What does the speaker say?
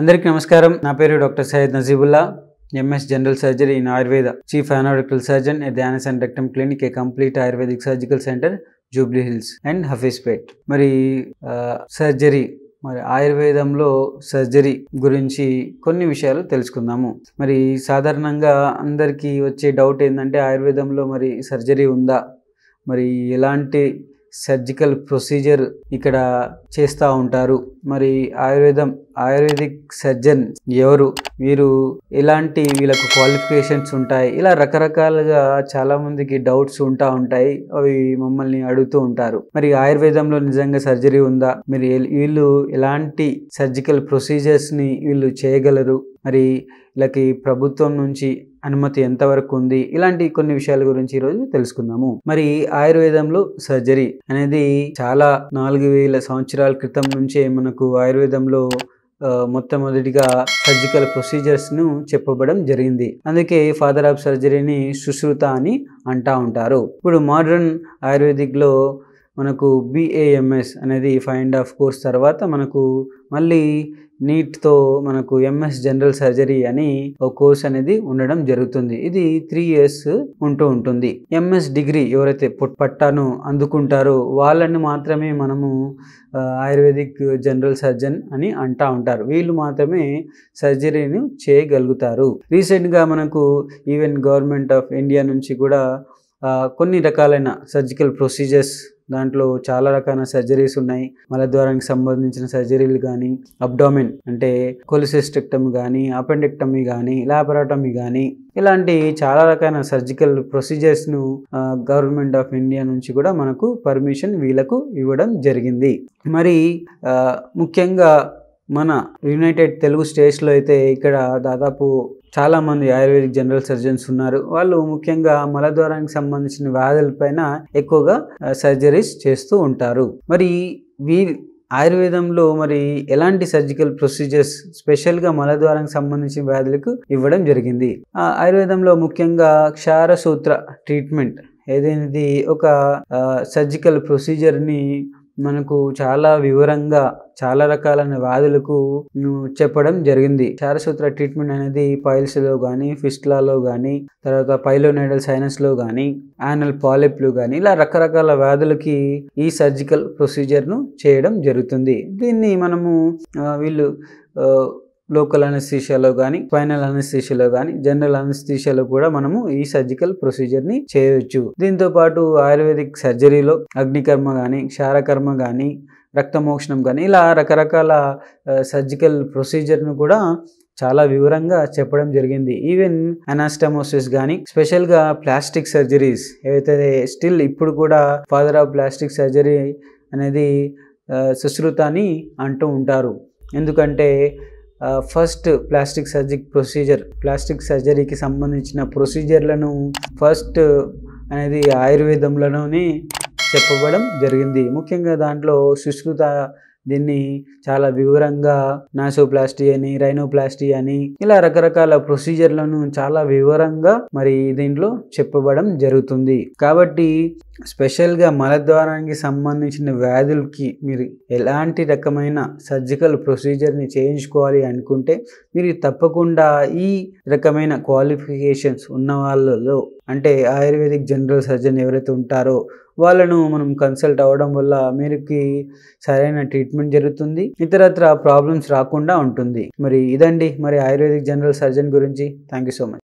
అందరికీ నమస్కారం నా పేరు doctor Syed Najibullah MS general surgery in Ayurveda chief anorectal surgeon at Dhyanas and rectum clinic a complete ayurvedic surgical centre Jubilee Hills and Hafeezpet మరి surgery మరి ఆయుర్వేదంలో సర్జరీ గురించి కొన్ని విషయాలు తెలుసుకుందాము మరి సాధారణంగా అందరికీ వచ్చే డౌట్ ఏంటంటే ఆయుర్వేదంలో మరి సర్జరీ ఉందా మరి ఎలాంటి సర్జికల్ ప్రొసీజర్ ఇక్కడ చేస్తూ ఉంటారు మరి ఆయుర్వేదం ఆయుర్వేదిక్ సర్జన్ ఎవరు వీరు ఎలాంటి వీళ్ళకు క్వాలిఫికేషన్స్ ఉంటాయి ఇలా రకరకాలుగా చాలామందికి డౌట్స్ ఉంటా ఉంటాయి అవి మమ్మల్ని అడుగుతూ ఉంటారు మరి ఆయుర్వేదంలో నిజంగా సర్జరీ ఉందా మరి వీళ్ళు ఎలాంటి సర్జికల్ ప్రొసీజర్స్ని వీళ్ళు చేయగలరు మరి వీళ్ళకి ప్రభుత్వం నుంచి అనుమతి ఎంతవరకు ఉంది ఇలాంటి కొన్ని విషయాల గురించి ఈరోజు తెలుసుకుందాము మరి ఆయుర్వేదంలో సర్జరీ అనేది చాలా నాలుగు వేల సంవత్సరాల క్రితం నుంచే మనకు ఆయుర్వేదంలో మొట్టమొదటిగా సర్జికల్ ప్రొసీజర్స్ను చెప్పబడం జరిగింది అందుకే ఫాదర్ ఆఫ్ సర్జరీని సుశ్రుత అని అంటా ఉంటారు ఇప్పుడు మోడర్న్ ఆయుర్వేదిక్లో మనకు బిఏఎంఎస్ అనేది ఫైవ్ అండ్ హాఫ్ కోర్స్ తర్వాత మనకు మళ్ళీ నీట్తో మనకు ఎంఎస్ జనరల్ సర్జరీ అని ఒక కోర్స్ అనేది ఉండడం జరుగుతుంది ఇది త్రీ ఇయర్స్ ఉంటూ ఉంటుంది ఎంఎస్ డిగ్రీ ఎవరైతే పట్టాను అందుకుంటారో వాళ్ళని మాత్రమే మనము ఆయుర్వేదిక్ జనరల్ సర్జన్ అని అంటా ఉంటారు వీళ్ళు మాత్రమే సర్జరీని చేయగలుగుతారు రీసెంట్గా మనకు ఈవెన్ గవర్నమెంట్ ఆఫ్ ఇండియా నుంచి కూడా కొన్ని రకాలైన సర్జికల్ ప్రొసీజర్స్ దాంట్లో చాలా రకాల సర్జరీస్ ఉన్నాయి మలద్వారానికి సంబంధించిన సర్జరీలు కానీ అబ్డామిన్ అంటే కొలిసిస్టెక్టమీ కానీ అపెండెక్టమీ కానీ లాపరాటమీ కానీ ఇలాంటి చాలా రకాల సర్జికల్ ప్రొసీజర్స్ను గవర్నమెంట్ ఆఫ్ ఇండియా నుంచి కూడా మనకు పర్మిషన్ వీళ్ళకు ఇవ్వడం జరిగింది మరి ముఖ్యంగా మన యునైటెడ్ తెలుగు స్టేట్స్లో అయితే ఇక్కడ దాదాపు చాలామంది ఆయుర్వేదిక్ జనరల్ సర్జన్స్ ఉన్నారు వాళ్ళు ముఖ్యంగా మలద్వారానికి సంబంధించిన వ్యాధులపైన ఎక్కువగా సర్జరీస్ చేస్తూ ఉంటారు మరి వీ ఆయుర్వేదంలో మరి ఎలాంటి సర్జికల్ ప్రొసీజర్స్ స్పెషల్గా మలద్వారానికి సంబంధించిన వ్యాధులకు ఇవ్వడం జరిగింది ఆయుర్వేదంలో ముఖ్యంగా క్షారసూత్ర ట్రీట్మెంట్ ఏదైనది ఒక సర్జికల్ ప్రొసీజర్ని మనకు చాలా వివరంగా చాలా రకాలైన వ్యాధులకు చెప్పడం జరిగింది చారసూత్ర ట్రీట్మెంట్ అనేది పైల్స్లో కానీ ఫిస్ట్లాలో కానీ తర్వాత పైలోనైడల్ సైనస్లో కానీ యానల్ పాలిప్లు కానీ ఇలా రకరకాల వ్యాధులకి ఈ సర్జికల్ ప్రొసీజర్ను చేయడం జరుగుతుంది దీన్ని మనము వీళ్ళు లోకల్ అనస్థీషియాలో కానీ ఫైనల్ అనస్థీషియాలో కానీ జనరల్ అనస్థీషియాలో కూడా మనము ఈ సర్జికల్ ప్రొసీజర్ ని చేయవచ్చు దీంతో పాటు ఆయుర్వేదిక్ సర్జరీలో అగ్నికర్మ కానీ క్షారకర్మ కానీ రక్తమోక్షణం కానీ ఇలా రకరకాల సర్జికల్ ప్రొసీజర్ను కూడా చాలా వివరంగా చెప్పడం జరిగింది ఈవెన్ అనాస్టమోసిస్ కానీ స్పెషల్గా ప్లాస్టిక్ సర్జరీస్ ఏవైతే స్టిల్ ఇప్పుడు కూడా ఫాదర్ ఆఫ్ ప్లాస్టిక్ సర్జరీ అనేది సుశ్రుత అని అంటూ ఉంటారు ఎందుకంటే first plastic surgery procedure plastic సర్జరీకి సంబంధించిన ప్రొసీజర్లను ఫస్ట్ అనేది ఆయుర్వేదంలోనే చెప్పబడం జరిగింది ముఖ్యంగా దాంట్లో సుష్కృత దీన్ని చాలా వివరంగా నాసోప్లాస్టీ అని రైనోప్లాస్టీ అని ఇలా రకరకాల ప్రొసీజర్లను చాలా వివరంగా మరి దీంట్లో చెప్పబడం జరుగుతుంది కాబట్టి స్పెషల్గా మలద్వారానికి సంబంధించిన వ్యాధులకి మీరు ఎలాంటి రకమైన సర్జికల్ ప్రొసీజర్ని చేయించుకోవాలి అనుకుంటే మీరు తప్పకుండా ఈ రకమైన క్వాలిఫికేషన్స్ ఉన్న వాళ్ళలో అంటే ఆయుర్వేదిక్ జనరల్ సర్జన్ ఎవరైతే ఉంటారో వాళ్ళను మనం కన్సల్ట్ అవ్వడం వల్ల మీరుకి సరైన ట్రీట్మెంట్ జరుగుతుంది ఇతరత్ర ప్రాబ్లమ్స్ రాకుండా ఉంటుంది మరి ఇదండి మరి ఆయుర్వేదిక్ జనరల్ సర్జన్ గురించి థ్యాంక్ యూ సో మచ్